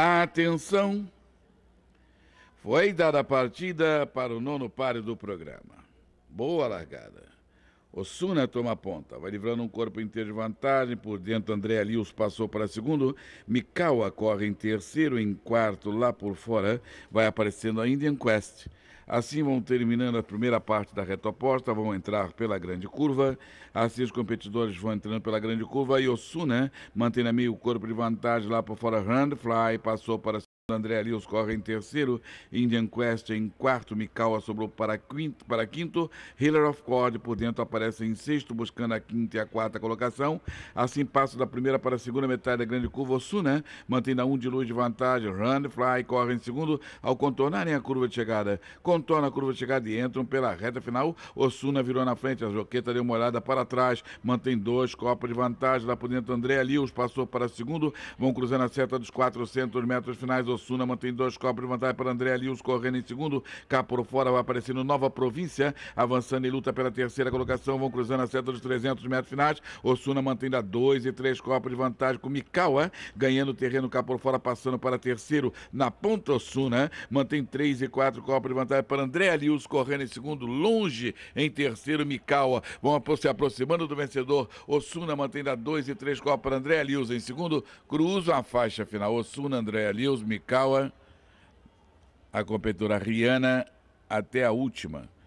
A atenção foi dada a partida para o nono páreo do programa. Boa largada. Osuna toma ponta, vai livrando um corpo inteiro de vantagem. Por dentro, André Lius passou para segundo. Mikawa corre em terceiro, em quarto, lá por fora. Vai aparecendo a Indian Quest. Assim vão terminando a primeira parte da reta oposta, vão entrar pela grande curva. Assim os competidores vão entrando pela grande curva. E Osuna né, mantém a meio corpo de vantagem lá por fora. fly passou para André Lewis corre em terceiro, Indian Quest em quarto, Mikawa sobrou para quinto, para quinto, Hiller of Cord por dentro aparece em sexto, buscando a quinta e a quarta colocação. Assim passa da primeira para a segunda metade da grande curva, Osuna né? mantendo a um de luz de vantagem, Run Fly corre em segundo ao contornarem a curva de chegada. Contorna a curva de chegada e entram pela reta final, Osuna virou na frente, a Joqueta deu uma olhada para trás, mantém dois copos de vantagem lá por dentro, André Lewis passou para segundo, vão cruzando a seta dos 400 metros finais, Osuna mantém dois copos de vantagem para André Lius correndo em segundo. Cá por fora vai aparecendo Nova Província, avançando em luta pela terceira colocação. Vão cruzando a seta dos 300 metros finais. Osuna mantendo a dois e três copos de vantagem com Mikawa, ganhando terreno cá por fora, passando para terceiro na ponta Osuna. Né? Mantém três e quatro copos de vantagem para André Lius correndo em segundo, longe em terceiro Mikawa. Vão se aproximando do vencedor. Osuna mantendo a dois e três copos para André Lius em segundo. Cruza a faixa final. Osuna, André Lius, Mikawa. Morikawa, a competidora Rihanna, até a última.